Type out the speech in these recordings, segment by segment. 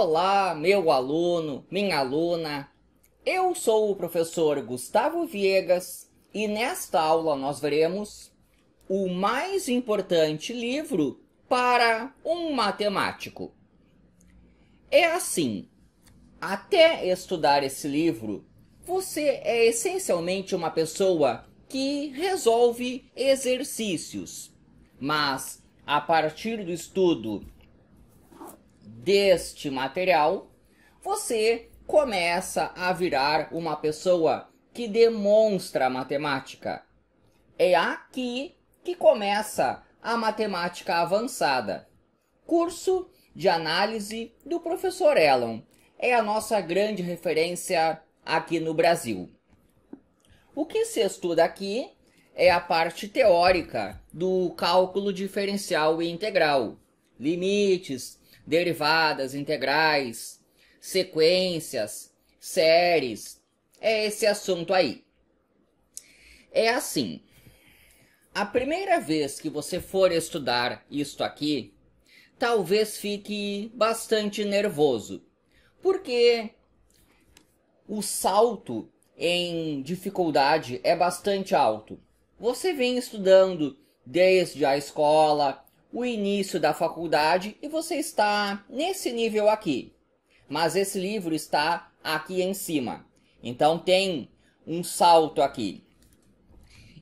Olá, meu aluno, minha aluna. Eu sou o professor Gustavo Viegas e nesta aula nós veremos o mais importante livro para um matemático. É assim, até estudar esse livro, você é essencialmente uma pessoa que resolve exercícios. Mas a partir do estudo deste material, você começa a virar uma pessoa que demonstra matemática. É aqui que começa a matemática avançada. Curso de análise do professor Elon é a nossa grande referência aqui no Brasil. O que se estuda aqui é a parte teórica do cálculo diferencial e integral, limites, derivadas, integrais, sequências, séries. É esse assunto aí. É assim. A primeira vez que você for estudar isto aqui, talvez fique bastante nervoso, porque o salto em dificuldade é bastante alto. Você vem estudando desde a escola, o início da faculdade e você está nesse nível aqui. Mas esse livro está aqui em cima. Então tem um salto aqui.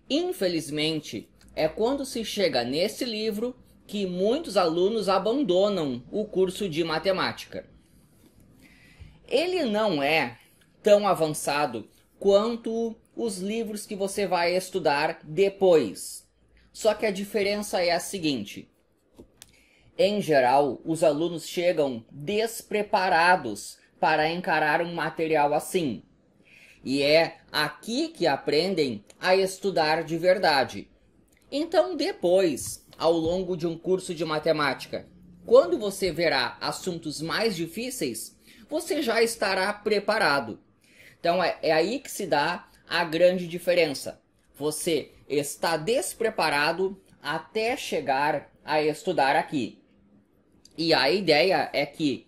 Infelizmente, é quando se chega nesse livro que muitos alunos abandonam o curso de matemática. Ele não é tão avançado quanto os livros que você vai estudar depois. Só que a diferença é a seguinte: em geral, os alunos chegam despreparados para encarar um material assim. E é aqui que aprendem a estudar de verdade. Então, depois, ao longo de um curso de matemática, quando você verá assuntos mais difíceis, você já estará preparado. Então, é, é aí que se dá a grande diferença. Você está despreparado até chegar a estudar aqui. E a ideia é que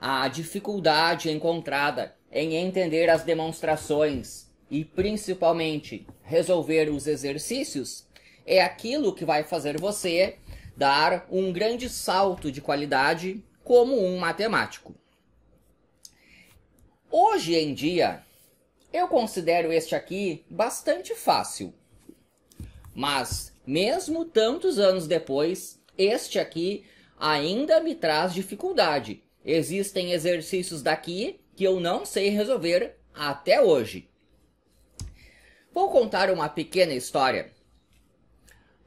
a dificuldade encontrada em entender as demonstrações e principalmente resolver os exercícios é aquilo que vai fazer você dar um grande salto de qualidade como um matemático. Hoje em dia, eu considero este aqui bastante fácil. Mas, mesmo tantos anos depois, este aqui ainda me traz dificuldade. Existem exercícios daqui que eu não sei resolver até hoje. Vou contar uma pequena história.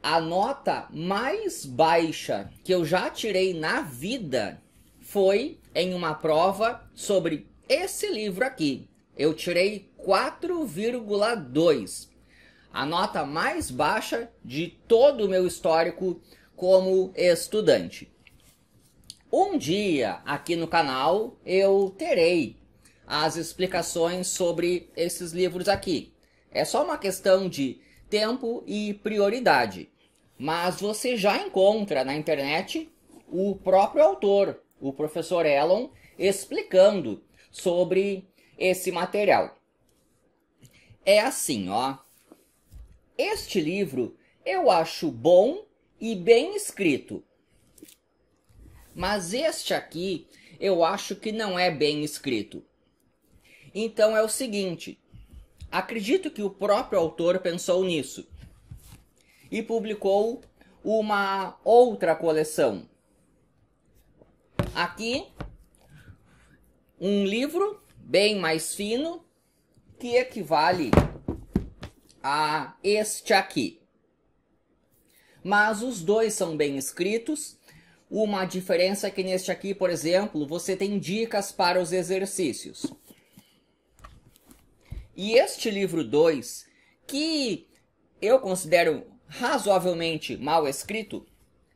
A nota mais baixa que eu já tirei na vida foi em uma prova sobre esse livro aqui. Eu tirei 4,2. A nota mais baixa de todo o meu histórico como estudante. Um dia aqui no canal eu terei as explicações sobre esses livros aqui. É só uma questão de tempo e prioridade. Mas você já encontra na internet o próprio autor, o professor Elon, explicando sobre esse material. É assim, ó. Este livro eu acho bom e bem escrito mas este aqui eu acho que não é bem escrito. Então é o seguinte: acredito que o próprio autor pensou nisso e publicou uma outra coleção. Aqui, um livro bem mais fino que equivale a este aqui. Mas os dois são bem escritos uma diferença é que neste aqui, por exemplo, você tem dicas para os exercícios. E este livro 2, que eu considero razoavelmente mal escrito,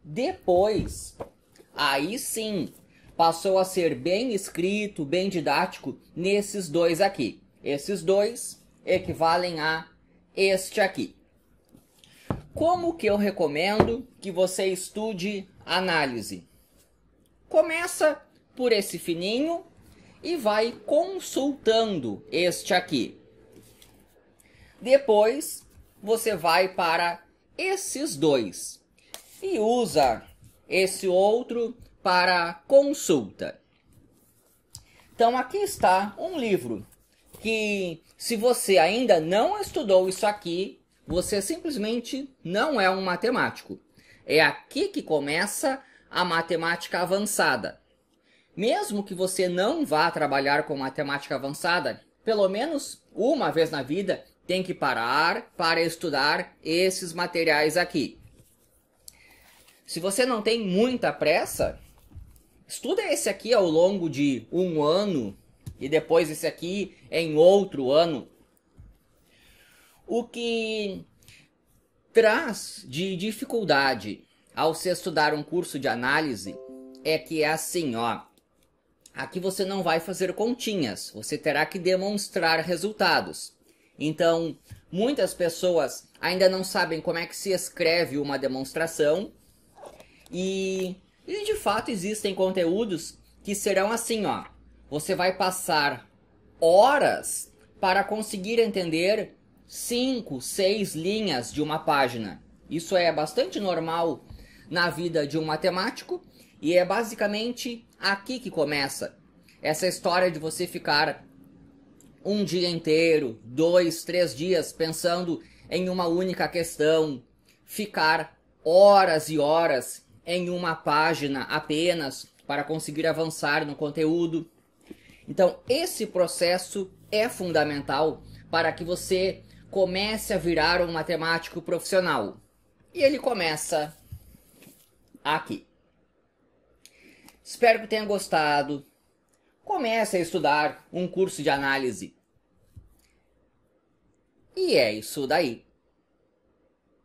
depois, aí sim, passou a ser bem escrito, bem didático nesses dois aqui. Esses dois equivalem a este aqui. Como que eu recomendo que você estude análise? Começa por esse fininho e vai consultando este aqui. Depois, você vai para esses dois e usa esse outro para consulta. Então aqui está um livro que se você ainda não estudou isso aqui, você simplesmente não é um matemático. É aqui que começa a matemática avançada. Mesmo que você não vá trabalhar com matemática avançada, pelo menos uma vez na vida tem que parar para estudar esses materiais aqui. Se você não tem muita pressa, estuda esse aqui ao longo de um ano e depois esse aqui em outro ano o que traz de dificuldade ao se estudar um curso de análise é que é assim, ó. Aqui você não vai fazer continhas, você terá que demonstrar resultados. Então, muitas pessoas ainda não sabem como é que se escreve uma demonstração. E, e de fato existem conteúdos que serão assim, ó. Você vai passar horas para conseguir entender 5, 6 linhas de uma página. Isso é bastante normal na vida de um matemático e é basicamente aqui que começa essa história de você ficar um dia inteiro, dois, três dias pensando em uma única questão, ficar horas e horas em uma página apenas para conseguir avançar no conteúdo. Então, esse processo é fundamental para que você comece a virar um matemático profissional. E ele começa aqui. Espero que tenha gostado. Comece a estudar um curso de análise. E é isso daí.